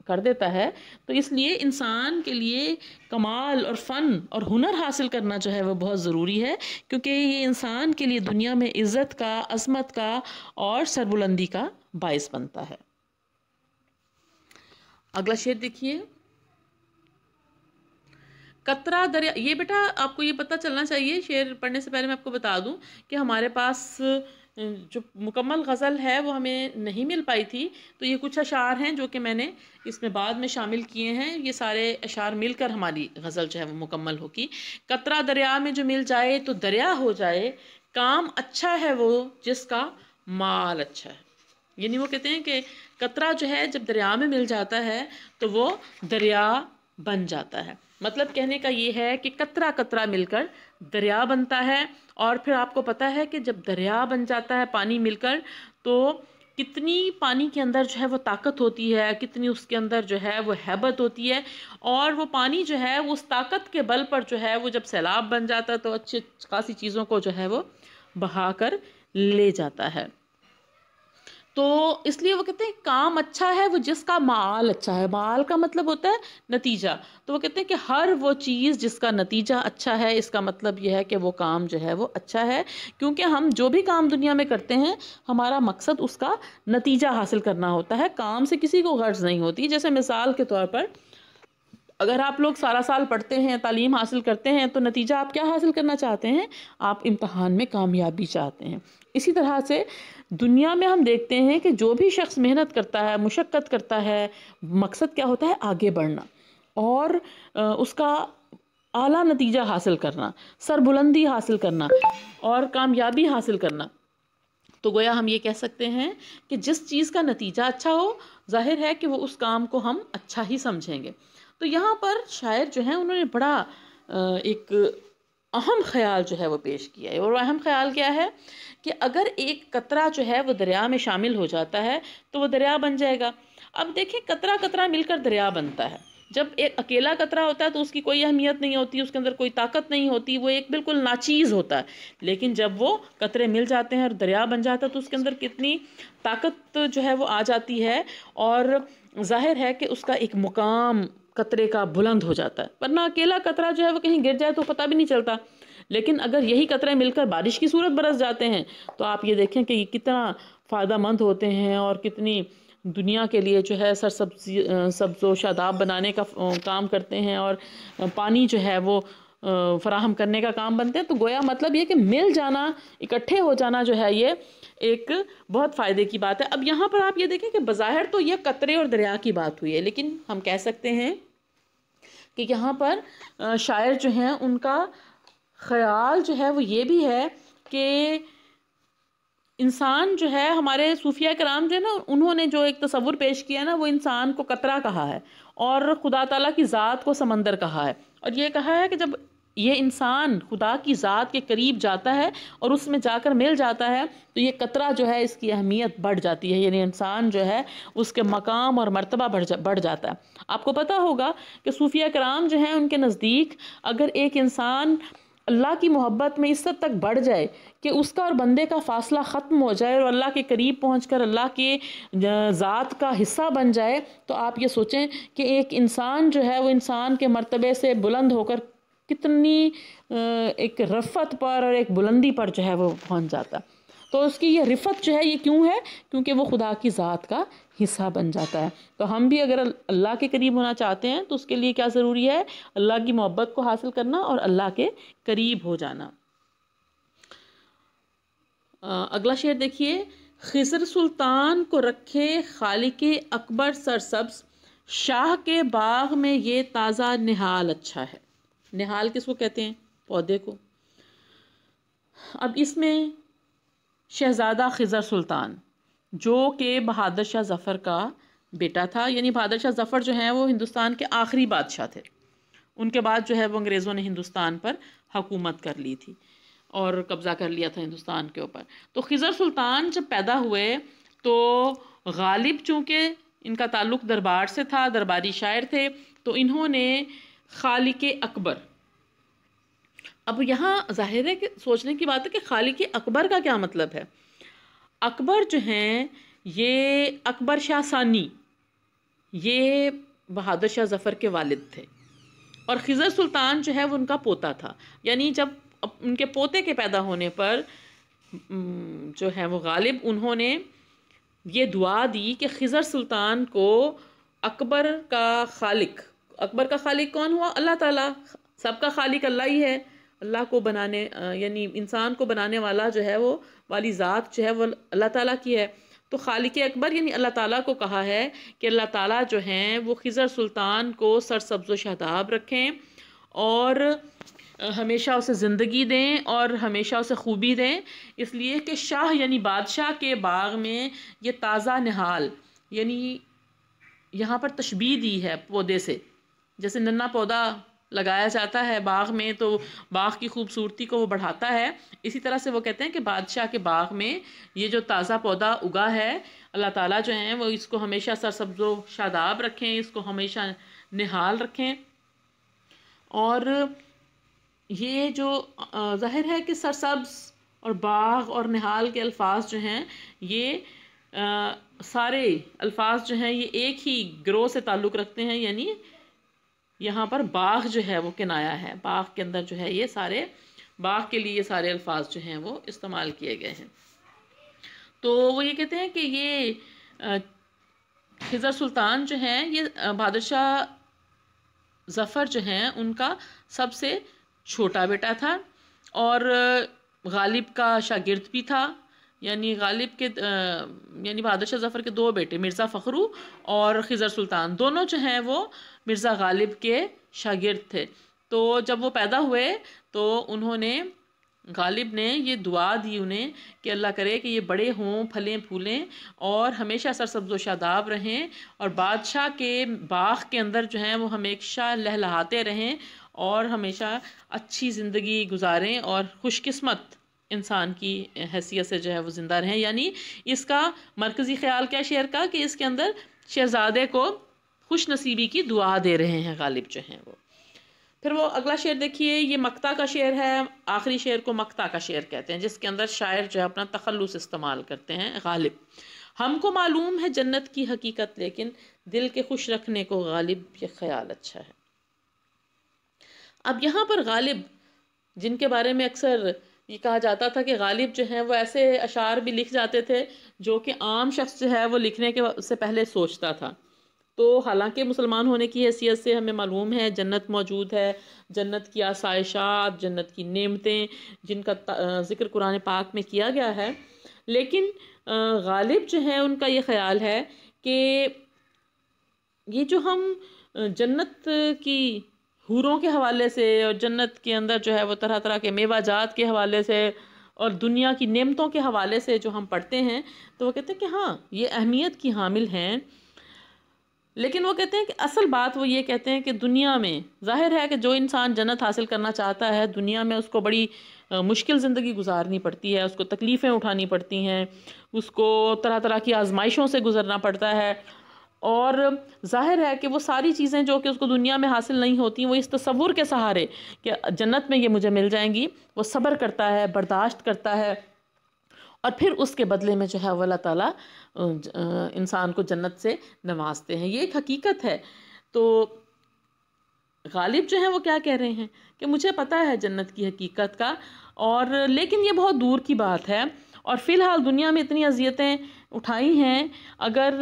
कर देता है तो इसलिए इंसान के लिए कमाल और फ़न और हुनर हासिल करना जो है वह बहुत ज़रूरी है क्योंकि ये इंसान के लिए दुनिया में इज़्ज़त का अजमत का और सरबुलंदी का बायस बनता है अगला शेर देखिए कतरा दरिया ये बेटा आपको ये पता चलना चाहिए शेर पढ़ने से पहले मैं आपको बता दूं कि हमारे पास जो मुकम्मल गज़ल है वो हमें नहीं मिल पाई थी तो ये कुछ अशार हैं जो कि मैंने इसमें बाद में शामिल किए हैं ये सारे अशार मिलकर हमारी गज़ल जो है वो मुकम्मल होगी कतरा दरिया में जो मिल जाए तो दरिया हो जाए काम अच्छा है वो जिसका माल अच्छा है यानी वो कहते हैं कि कतरा जो है जब दरिया में मिल जाता है तो वो दरिया बन जाता है मतलब कहने का ये है कि कतरा कतरा मिलकर दरिया बनता है और फिर आपको पता है कि जब दरिया बन जाता है पानी मिलकर तो कितनी पानी के अंदर जो है वो ताकत होती है कितनी उसके अंदर जो है वो हैबत होती है और वो पानी जो है उस ताकत के बल पर जो है वो जब सैलाब बन जाता है तो अच्छी खासी चीज़ों को जो है वो बहा कर ले जाता है तो इसलिए वो कहते हैं काम अच्छा है वो जिसका माल अच्छा है माल का मतलब होता है नतीजा तो वो कहते हैं कि हर वो चीज़ जिसका नतीजा अच्छा है इसका मतलब यह है कि वो काम जो है वो अच्छा है क्योंकि हम जो भी काम दुनिया में करते हैं हमारा मकसद उसका नतीजा हासिल करना होता है काम से किसी को गर्ज नहीं होती जैसे मिसाल के तौर पर अगर आप लोग सारा साल पढ़ते हैं तालीम हासिल करते हैं तो नतीजा आप क्या हासिल करना चाहते हैं आप इम्तहान में कामयाबी चाहते हैं इसी तरह से दुनिया में हम देखते हैं कि जो भी शख्स मेहनत करता है मुशक्क़त करता है मकसद क्या होता है आगे बढ़ना और उसका आला नतीजा हासिल करना सरबुलंदी हासिल करना और कामयाबी हासिल करना तो गोया हम ये कह सकते हैं कि जिस चीज़ का नतीजा अच्छा हो जाहिर है कि वो उस काम को हम अच्छा ही समझेंगे तो यहाँ पर शायर जो हैं उन्होंने बड़ा एक अहम ख्याल जो है वो पेश किया है और अहम ख्याल क्या है कि अगर एक कतरा जो है वो दरिया में शामिल हो जाता है तो वो दरिया बन जाएगा अब देखिए कतरा कतरा मिलकर दरिया बनता है जब एक अकेला कतरा होता है तो उसकी कोई अहमियत नहीं होती उसके अंदर कोई ताकत नहीं होती वो एक बिल्कुल नाचीज़ होता है लेकिन जब वो कतरे मिल जाते हैं और दरिया बन जाता है तो उसके अंदर कितनी ताकत जो है वो आ जाती है और जाहिर है कि उसका एक मुकाम कतरे का बुलंद हो जाता है वरना अकेला कतरा जो है वो कहीं गिर जाए तो पता भी नहीं चलता लेकिन अगर यही कतरे मिलकर बारिश की सूरत बरस जाते हैं तो आप ये देखें कि ये कितना मंद होते हैं और कितनी दुनिया के लिए जो है सर सब्जी सब्ज़ो शादाब बनाने का काम करते हैं और पानी जो है वो फराहम करने का काम बनते हैं तो गोया मतलब ये कि मिल जाना इकट्ठे हो जाना जो है ये एक बहुत फ़ायदे की बात है अब यहाँ पर आप ये देखें कि बाज़ाहिर तो ये कतरे और दरिया की बात हुई है लेकिन हम कह सकते हैं कि यहाँ पर शायर जो हैं उनका ख्याल जो है वो ये भी है कि इंसान जो है हमारे सूफिया कराम जो है ना उन्होंने जो एक तस्वुर पेश किया ना वो इंसान को कतरा कहा है और खुदा ताला की ज़ात को समंदर कहा है और ये कहा है कि जब ये इंसान खुदा की ज़ात के करीब जाता है और उसमें जाकर मिल जाता है तो ये कतरा जो है इसकी अहमियत बढ़ जाती है यानी इंसान जो है उसके मकाम और मर्तबा बढ़ जा बढ़ जाता है आपको पता होगा कि सूफिया कराम जो हैं उनके नज़दीक अगर एक इंसान अल्लाह की मोहब्बत में इस हद तक बढ़ जाए कि उसका और बंदे का फ़ासला ख़त्म हो जाए और अल्लाह के करीब पहुँच कर अल्लाह के ज़ात का हिस्सा बन जाए तो आप ये सोचें कि एक इंसान जो है वो इंसान के मरतबे से बुलंद होकर कितनी एक रफ़त पर और एक बुलंदी पर जो है वो पहुंच जाता तो उसकी ये रिफ़त जो है ये क्यों है क्योंकि वो खुदा की ज़ात का हिस्सा बन जाता है तो हम भी अगर अल्लाह के करीब होना चाहते हैं तो उसके लिए क्या ज़रूरी है अल्लाह की मोहब्बत को हासिल करना और अल्लाह के करीब हो जाना अगला शेर देखिए खिजर सुल्तान को रखे खालिक अकबर सरसब्स शाह के बाग में ये ताज़ा निहाल अच्छा है निहाल किसको कहते हैं पौधे को अब इसमें शहज़ादा खिज़र सुल्तान जो कि बहादुर शाह ज़फ़र का बेटा था यानी बहादुर शाह ज़फ़र जो हैं वो हिंदुस्तान के आखिरी बादशाह थे उनके बाद जो है वो अंग्रेज़ों ने हिंदुस्तान पर हकूमत कर ली थी और कब्ज़ा कर लिया था हिंदुस्तान के ऊपर तो खिज़र सुल्तान जब पैदा हुए तो गालिब चूँकि इनका ताल्लुक़ दरबार से था दरबारी शायर थे तो इन्होंने खाली के अकबर अब यहाँ जाहिर है कि सोचने की बात है कि खाली के अकबर का क्या मतलब है अकबर जो हैं ये अकबर शाह सानी ये बहादुर शाह ज़फ़र के वालिद थे और खिज़र सुल्तान जो है वो उनका पोता था यानी जब उनके पोते के पैदा होने पर जो है वो गालिब उन्होंने ये दुआ दी कि खिज़र सुल्तान को अकबर का खालिक अकबर का खालिक कौन हुआ अल्लाह ताला सबका खालिक अल्लाह ही है अल्लाह को बनाने यानी इंसान को बनाने वाला जो है वो वाली ज़ात जो है वो अल्लाह ताला की है तो खालिक अकबर यानी अल्लाह ताला को कहा है कि अल्लाह ताला जो हैं वो खिज़र सुल्तान को सरसब्ज शहदाब रखें और हमेशा उसे ज़िंदगी दें और हमेशा उसे खूबी दें इसलिए कि शाह यानी बादशाह के बाग में ये ताज़ा निहाल यानी यहाँ पर तशबी दी है पौधे से जैसे नन्ना पौधा लगाया जाता है बाग में तो बाग की खूबसूरती को वो बढ़ाता है इसी तरह से वो कहते हैं कि बादशाह के बाग में ये जो ताज़ा पौधा उगा है अल्लाह ताला जो है वो इसको हमेशा सरसब्ज़ो शादाब रखें इसको हमेशा निहाल रखें और ये जो ज़ाहिर है कि सरसब्ज़ और बाग और निहाल के अल्फाज जो हैं ये आ, सारे अल्फाज जो हैं ये एक ही ग्रोह से ताल्लुक़ रखते हैं यानी यहाँ पर बाघ जो है वो किनाया है बाघ के अंदर जो है ये सारे बाघ के लिए सारे अल्फाज जो हैं वो इस्तेमाल किए गए हैं तो वो ये कहते हैं कि ये खिजर सुल्तान जो हैं ये बादशाह ज़फ़र जो हैं उनका सबसे छोटा बेटा था और गालिब का शागिर्द भी था यानी गालिब के यानी बादशाह ज़फ़र के दो बेटे मिर्ज़ा फ़खरू और खिजर सुल्तान दोनों जो हैं वो मिर्ज़ा गालिब के शागिर्द थे तो जब वो पैदा हुए तो उन्होंने गालिब ने ये दुआ दी उन्हें कि अल्लाह करे कि ये बड़े हों फलें फूलें और हमेशा सरसब्ज शादाब रहें और बादशाह के बाग के अंदर जो हैं वो हमेशा लहलहाते रहें और हमेशा अच्छी ज़िंदगी गुजारें और खुशकस्मत इंसान की हैसियत से जो है वो ज़िंदा रहें यानी इसका मरकज़ी ख्याल क्या शेर का कि इसके अंदर शहजादे को खुश नसीबी की दुआ दे रहे हैं गालिब जो हैं वो फिर वो अगला शेर देखिए ये मक्ता का शेर है आखिरी शेर को मक्ता का शेर कहते हैं जिसके अंदर शायर जो है अपना तखलुस इस्तेमाल करते हैं गालिब हमको मालूम है जन्नत की हकीकत लेकिन दिल के खुश रखने को गालिब ये ख्याल अच्छा है अब यहाँ पर गालिब जिनके बारे में अक्सर ये कहा जाता था कि गालिब जो हैं वो ऐसे अशार भी लिख जाते थे जो कि आम शख्स जो है वो लिखने के से पहले सोचता था तो हालांकि मुसलमान होने की हैसियत से हमें मालूम है जन्नत मौजूद है जन्नत की आसाइशात जन्नत की नेमतें जिनका ज़िक्र कुरान पाक में किया गया है लेकिन गालिब जो है उनका ये ख्याल है कि ये जो हम जन्नत की हूरों के हवाले से और जन्नत के अंदर जो है वो तरह तरह के मेवाजात के हवाले से और दुनिया की नेमतों के हवाले से जो हम पढ़ते हैं तो वो कहते हैं कि हाँ ये अहमियत की हामिल हैं लेकिन वो कहते हैं कि असल बात वो ये कहते हैं कि दुनिया में जाहिर है कि जो इंसान जन्नत हासिल करना चाहता है दुनिया में उसको बड़ी मुश्किल ज़िंदगी गुजारनी पड़ती है उसको तकलीफ़ें उठानी पड़ती हैं उसको तरह तरह की आजमाइशों से गुज़रना पड़ता है और जाहिर है कि वो सारी चीज़ें जो कि उसको दुनिया में हासिल नहीं होती वो इस तस्वुर के सहारे कि जन्नत में ये मुझे मिल जाएंगी वो सब्र करता है बर्दाश्त करता है और फिर उसके बदले में जो है वो अल्लाह ताला इंसान को जन्नत से नवाजते हैं ये एक हकीकत है तो गालिब जो है वो क्या कह रहे हैं कि मुझे पता है जन्नत की हकीकत का और लेकिन ये बहुत दूर की बात है और फ़िलहाल दुनिया में इतनी अजियतें उठाई हैं अगर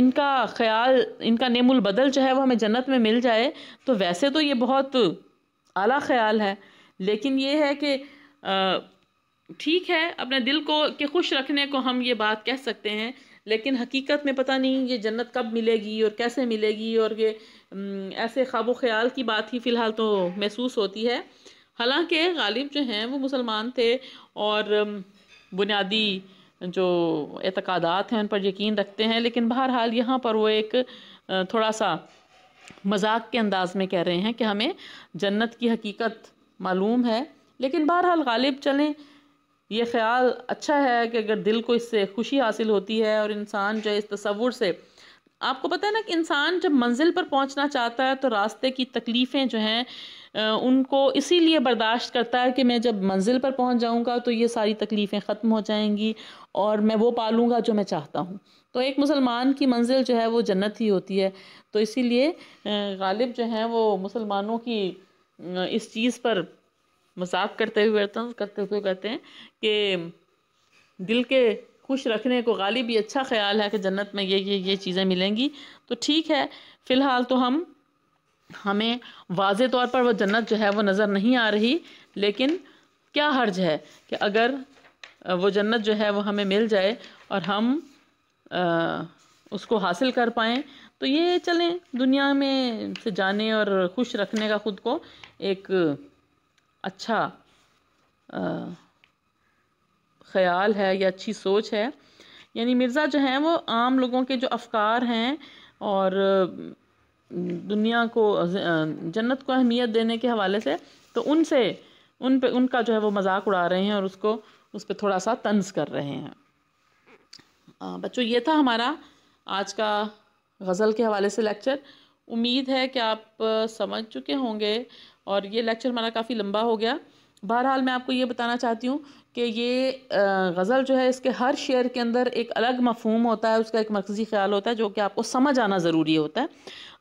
इनका ख्याल इनका नेमुल बदल जो है वो हमें जन्नत में मिल जाए तो वैसे तो ये बहुत आला ख्याल है लेकिन ये है कि ठीक है अपने दिल को के खुश रखने को हम ये बात कह सकते हैं लेकिन हकीकत में पता नहीं ये जन्नत कब मिलेगी और कैसे मिलेगी और ये ऐसे ख्वाब ख्याल की बात ही फ़िलहाल तो महसूस होती है हालांकि गालिब जो हैं वो मुसलमान थे और बुनियादी जो एतकादात हैं उन पर यकीन रखते हैं लेकिन बहरहाल यहाँ पर वो एक थोड़ा सा मजाक के अंदाज़ में कह रहे हैं कि हमें जन्नत की हकीकत मालूम है लेकिन बहरहाल गालिब चलें ये ख्याल अच्छा है कि अगर दिल को इससे खुशी हासिल होती है और इंसान जो है इस तस्वुर से आपको पता है ना कि इंसान जब मंजिल पर पहुंचना चाहता है तो रास्ते की तकलीफ़ें जो हैं उनको इसीलिए बर्दाश्त करता है कि मैं जब मंजिल पर पहुंच जाऊंगा तो ये सारी तकलीफ़ें ख़त्म हो जाएंगी और मैं वो पालूंगा जो मैं चाहता हूँ तो एक मुसलमान की मंजिल जो है वो जन्नत ही होती है तो इसीलिए गालिब जो हैं वो मुसलमानों की इस चीज़ पर मजाक करते हुए तंज करते हुए कहते हैं कि दिल के खुश रखने को गालिब भी अच्छा ख्याल है कि जन्नत में ये ये ये चीज़ें मिलेंगी तो ठीक है फ़िलहाल तो हम हमें वाज तौर पर वह जन्नत जो है वो नज़र नहीं आ रही लेकिन क्या हर्ज है कि अगर वो जन्नत जो है वो हमें मिल जाए और हम आ, उसको हासिल कर पाएँ तो ये चलें दुनिया में से जाने और खुश रखने का ख़ुद को एक अच्छा ख्याल है या अच्छी सोच है यानी मिर्ज़ा जो हैं वो आम लोगों के जो अफकार हैं और दुनिया को जन्नत को अहमियत देने के हवाले से तो उनसे उन पे उनका जो है वो मजाक उड़ा रहे हैं और उसको उस पर थोड़ा सा तंज कर रहे हैं बच्चों ये था हमारा आज का गज़ल के हवाले से लेक्चर उम्मीद है कि आप समझ चुके होंगे और ये लेक्चर हमारा काफ़ी लंबा हो गया बहरहाल मैं आपको ये बताना चाहती हूँ कि ये गज़ल जो है इसके हर शेर के अंदर एक अलग मफहम होता है उसका एक मरकजी ख्याल होता है जो कि आपको समझ आना ज़रूरी होता है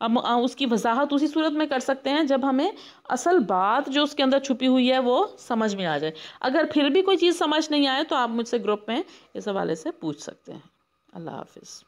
अब उसकी वजाहत उसी सूरत में कर सकते हैं जब हमें असल बात जो उसके अंदर छुपी हुई है वो समझ में आ जाए अगर फिर भी कोई चीज़ समझ नहीं आए तो आप मुझसे ग्रुप में इस हवाले से पूछ सकते हैं अल्लाह हाफिज़